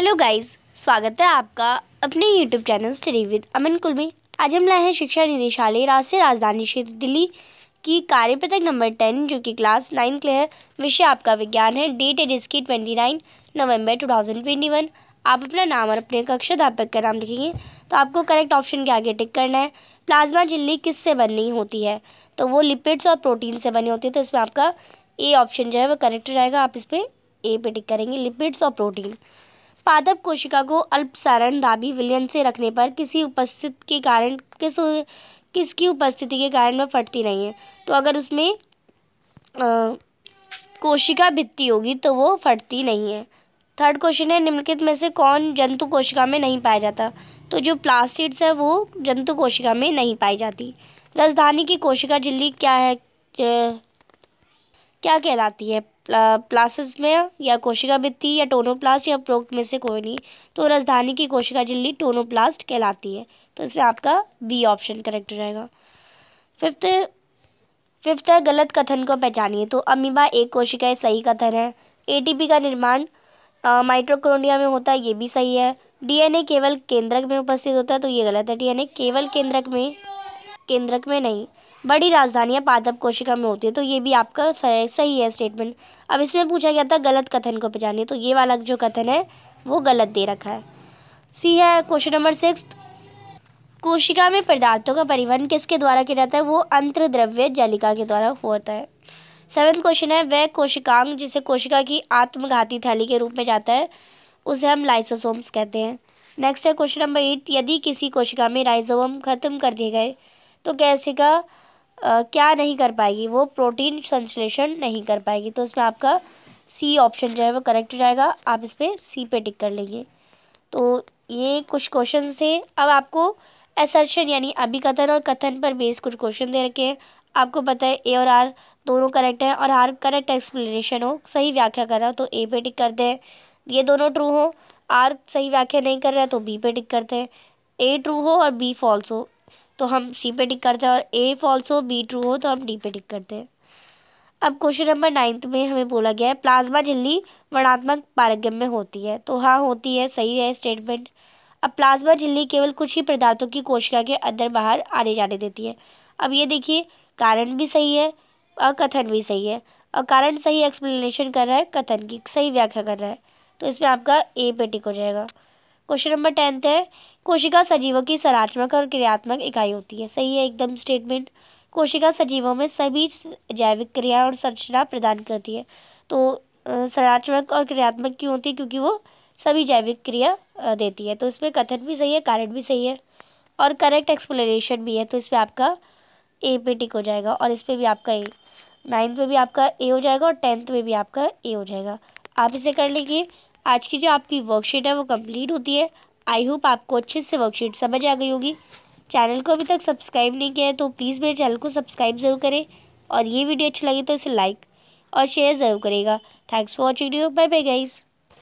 hello guys स्वागत है आपका अपने YouTube channel study with Aman कुल में आज हम लाए हैं शिक्षा निदेशालय राष्ट्रीय राजधानी क्षेत्र दिल्ली की कार्यपत्रक नंबर टेन जो कि क्लास नाइन्थ के है विषय आपका विज्ञान है डेट एड इसकी twenty nine November two thousand twenty one आप अपना नाम और अपने कक्षा अध्यापक का नाम लिखेंगे तो आपको करेक्ट ऑप्शन के आगे टिक करना है प्लाज्मा झिल्ली किससे बननी होती है तो वो लिपिड्स और प्रोटीन से बनी होती है तो इसमें आपका ए ऑप्शन जो है वो करेक्ट रहेगा आप इस पर ए पे टिक करेंगे लिपिड्स और प्रोटीन पादप कोशिका को अल्पसारण दाबी विलयन से रखने पर किसी उपस्थित के कारण किस किसकी उपस्थिति के कारण वह फटती नहीं है तो अगर उसमें आ, कोशिका भित्ति होगी तो वो फटती नहीं है थर्ड क्वेश्चन है निम्नलिखित में से कौन जंतु कोशिका में नहीं पाया जाता तो जो प्लास्टिड्स है वो जंतु कोशिका में नहीं पाई जाती राजधानी की कोशिका झिल्ली क्या है क्या कहलाती है में या कोशिका भित्ति या टोनोप्लास्ट या प्रोक्ट में से कोई नहीं तो राजधानी की कोशिका झिल्ली टोनोप्लास्ट कहलाती है तो इसमें आपका बी ऑप्शन करेक्ट रहेगा फिफ्थ फिफ्थ है गलत कथन को पहचानिए तो अमीबा एक कोशिका है सही कथन है एटीपी का निर्माण माइट्रोक्रोनिया में होता है ये भी सही है डीएनए केवल केंद्रक में उपस्थित होता है तो ये गलत है डीएनए केवल केंद्रक में केंद्रक में नहीं बड़ी राजधानियाँ पादप कोशिका में होती है तो ये भी आपका सही है स्टेटमेंट अब इसमें पूछा गया था गलत कथन को पहचानिए तो ये वाला जो कथन है वो गलत दे रखा है सी है क्वेश्चन नंबर सिक्स कोशिका में पदार्थों का परिवहन किसके द्वारा किया जाता है वो अंतर द्रव्य जलिका के द्वारा होता है सेवन क्वेश्चन है वह कोशिकांग जिसे कोशिका की आत्मघाती थैली के रूप में जाता है उसे हम लाइसोसोम्स कहते हैं नेक्स्ट है क्वेश्चन नंबर एट यदि किसी कोशिका में राइजोम खत्म कर दिए गए तो कैसे का क्या नहीं कर पाएगी वो प्रोटीन संश्लेषण नहीं कर पाएगी तो इसमें आपका सी ऑप्शन जो है वो करेक्ट हो जाएगा आप इस पर सी पे टिक कर लेंगे तो ये कुछ क्वेश्चन थे अब आपको एसर्शन यानी अभिकथन और कथन पर बेस कुछ क्वेश्चन दे रखे हैं आपको पता है ए और आर दोनों करेक्ट हैं और आर करेक्ट एक्सप्लेनेशन हो सही व्याख्या कर रहा हो तो ए पे टिक करते हैं ये दोनों ट्रू हो आर सही व्याख्या नहीं कर रहा है तो बी पे टिक करते हैं ए ट्रू हो और बी फॉल्स हो तो हम सी पे टिक करते हैं और ए फॉल्स हो बी ट्रू हो तो हम डी पे टिक करते हैं अब क्वेश्चन नंबर नाइन्थ में हमें बोला गया है प्लाज्मा झिल्ली वर्णात्मक पारगम में होती है तो हाँ होती है सही है स्टेटमेंट अब प्लाज्मा झिल्ली केवल कुछ ही पदार्थों की कोशिका के अंदर बाहर आने जाने देती है अब ये देखिए कारण भी सही है और कथन भी सही है और कारण सही एक्सप्लेनेशन कर रहा है कथन की सही व्याख्या कर रहा है तो इसमें आपका ए पे टिक हो जाएगा क्वेश्चन नंबर टेंथ है कोशिका सजीवों की संरचनात्मक और क्रियात्मक इकाई होती है सही है एकदम स्टेटमेंट कोशिका सजीवों में सभी जैविक क्रिया और संरचना प्रदान करती है तो संरचनात्मक और क्रियात्मक क्यों होती है क्योंकि वो सभी जैविक क्रिया देती है तो इसमें कथन भी सही है कारण भी सही है और करेक्ट एक्सप्लेनेशन भी है तो इस पर आपका ए पे टिक हो जाएगा और इस पर भी आपका ए नाइन्थ में भी आपका ए हो जाएगा और टेंथ में भी आपका ए हो जाएगा आप इसे कर लीजिए आज की जो आपकी वर्कशीट है वो कंप्लीट होती है आई होप आपको अच्छे से वर्कशीट समझ आ गई होगी चैनल को अभी तक सब्सक्राइब नहीं किया है तो प्लीज़ मेरे चैनल को सब्सक्राइब ज़रूर करें और ये वीडियो अच्छी लगी तो इसे लाइक और शेयर ज़रूर करेगा thanks for watching video bye bye guys